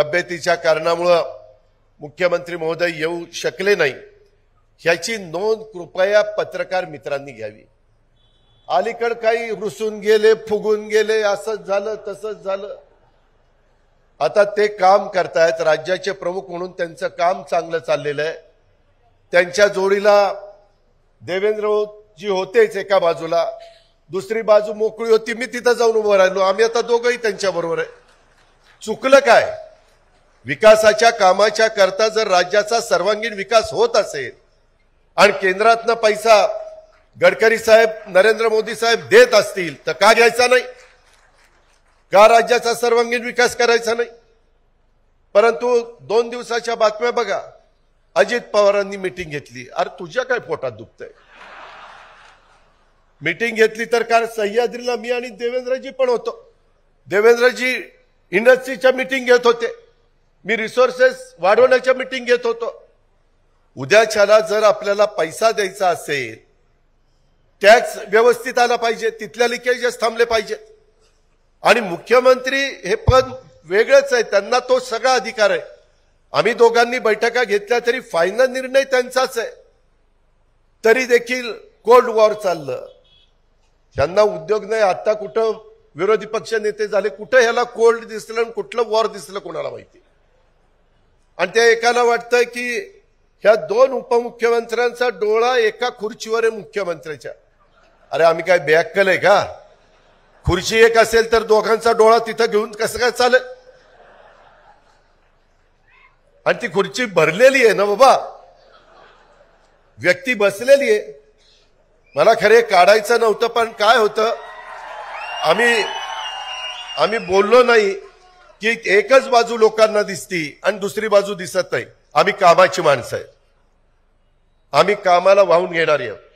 तब्येतीच्या कारणामुळं मुख्यमंत्री महोदय येऊ शकले नाही ह्याची नोंद कृपया पत्रकार मित्रांनी घ्यावी अलीकड काही रुसून गेले फुगून गेले असंच झालं तसंच झालं आता ते काम करतायत राज्याचे प्रमुख म्हणून त्यांचं काम चांगलं चाललेलं आहे त्यांच्या जोडीला देवेंद्र जी होतेच एका बाजूला दुसरी बाजू मोकळी होती मी तिथं जाऊन उभं राहिलो आम्ही आता दोघंही त्यांच्याबरोबर आहे चुकलं काय विकासाच्या कामाच्या करता जर राज्याचा सर्वांगीण विकास होत असेल आणि केंद्रातनं पैसा गडकरी साहेब नरेंद्र मोदी साहेब देत असतील तर का घ्यायचा नाही का राज्याचा सर्वांगीण विकास करायचा नाही परंतु दोन दिवसाच्या बातम्या बघा अजित पवारांनी मिटिंग घेतली अरे तुझ्या काय पोटात दुखतंय मिटिंग घेतली तर का सह्याद्रीला मी आणि देवेंद्रजी पण होतो देवेंद्रजी इंडस्ट्रीच्या मिटिंग घेत होते मी रिसोर्सेस वाढवण्याच्या मिटिंग घेत होतो उद्याच्याला जर आपल्याला पैसा द्यायचा असेल टॅक्स व्यवस्थित आला पाहिजे तिथल्या लिकेजेस थांबले पाहिजेत आणि मुख्यमंत्री हे पद वेगळंच आहे त्यांना तो सगळा अधिकार आहे आम्ही दोघांनी बैठका घेतल्या तरी फायनल निर्णय त्यांचाच आहे तरी देखील कोल्ड वॉर चाललं त्यांना उद्योग नाही आता कुठं विरोधी पक्ष नेते झाले कुठं ह्याला कोल्ड दिसलं आणि कुठलं वॉर दिसलं कोणाला माहिती आणि त्या एकाला वाटतं की ह्या दोन उपमुख्यमंत्र्यांचा डोळा एका खुर्चीवर आहे मुख्यमंत्र्याच्या अरे आम्ही काय बॅक केलंय का खुर्ची एक असेल तर दोघांचा डोळा तिथं घेऊन कसं काय चालेल आणि ती खुर्ची भरलेली आहे ना बाबा व्यक्ती बसलेली आहे मला खरे काढायचं नव्हतं पण काय होतं आम्ही आम्ही बोललो नाही की एकच बाजू लोकांना दिसती आणि दुसरी बाजू दिसत नाही आम्ही कामाची माणसं आहे आम्ही कामाला वाहून घेणारी आहोत